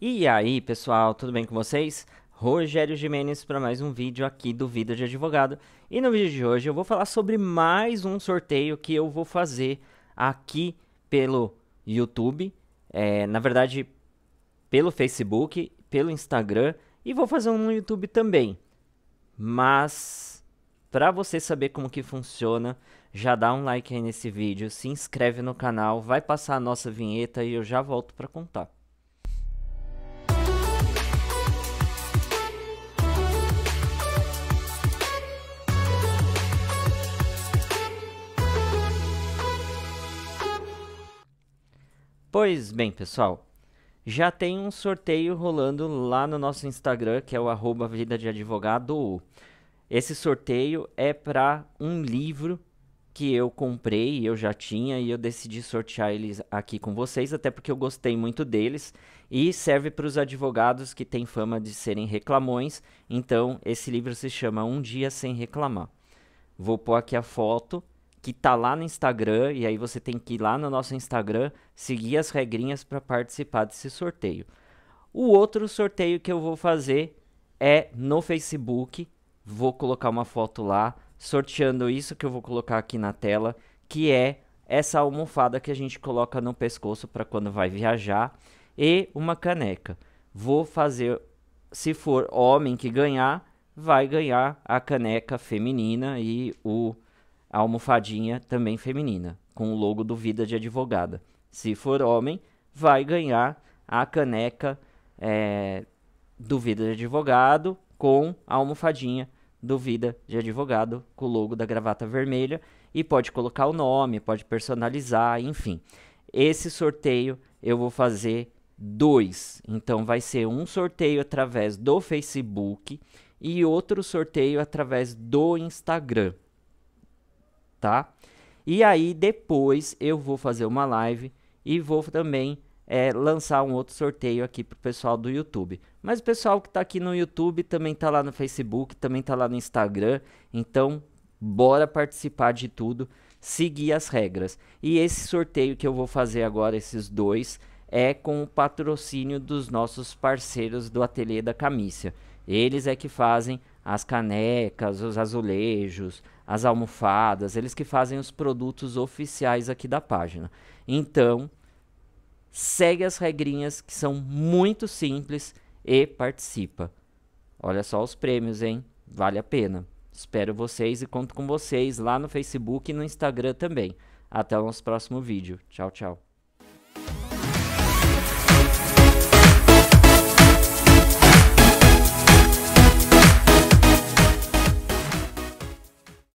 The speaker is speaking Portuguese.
E aí, pessoal, tudo bem com vocês? Rogério Jimenez para mais um vídeo aqui do Vida de Advogado. E no vídeo de hoje eu vou falar sobre mais um sorteio que eu vou fazer aqui pelo YouTube, é, na verdade pelo Facebook, pelo Instagram e vou fazer um no YouTube também. Mas para você saber como que funciona, já dá um like aí nesse vídeo, se inscreve no canal, vai passar a nossa vinheta e eu já volto para contar. Pois bem, pessoal, já tem um sorteio rolando lá no nosso Instagram, que é o arroba Vida de Advogado. Esse sorteio é para um livro que eu comprei, eu já tinha, e eu decidi sortear eles aqui com vocês, até porque eu gostei muito deles, e serve para os advogados que têm fama de serem reclamões. Então, esse livro se chama Um Dia Sem Reclamar. Vou pôr aqui a foto que tá lá no Instagram, e aí você tem que ir lá no nosso Instagram, seguir as regrinhas para participar desse sorteio. O outro sorteio que eu vou fazer é no Facebook, vou colocar uma foto lá, sorteando isso que eu vou colocar aqui na tela, que é essa almofada que a gente coloca no pescoço para quando vai viajar e uma caneca. Vou fazer, se for homem que ganhar, vai ganhar a caneca feminina e o a almofadinha também feminina, com o logo do Vida de Advogada. Se for homem, vai ganhar a caneca é, do Vida de Advogado com a almofadinha do Vida de Advogado, com o logo da gravata vermelha, e pode colocar o nome, pode personalizar, enfim. Esse sorteio eu vou fazer dois. Então vai ser um sorteio através do Facebook e outro sorteio através do Instagram tá? E aí depois eu vou fazer uma live e vou também é, lançar um outro sorteio aqui pro pessoal do YouTube. Mas o pessoal que tá aqui no YouTube também tá lá no Facebook, também tá lá no Instagram. Então, bora participar de tudo, seguir as regras. E esse sorteio que eu vou fazer agora, esses dois, é com o patrocínio dos nossos parceiros do Ateliê da Camisa. Eles é que fazem as canecas, os azulejos, as almofadas, eles que fazem os produtos oficiais aqui da página. Então, segue as regrinhas que são muito simples e participa. Olha só os prêmios, hein? Vale a pena. Espero vocês e conto com vocês lá no Facebook e no Instagram também. Até o nosso próximo vídeo. Tchau, tchau.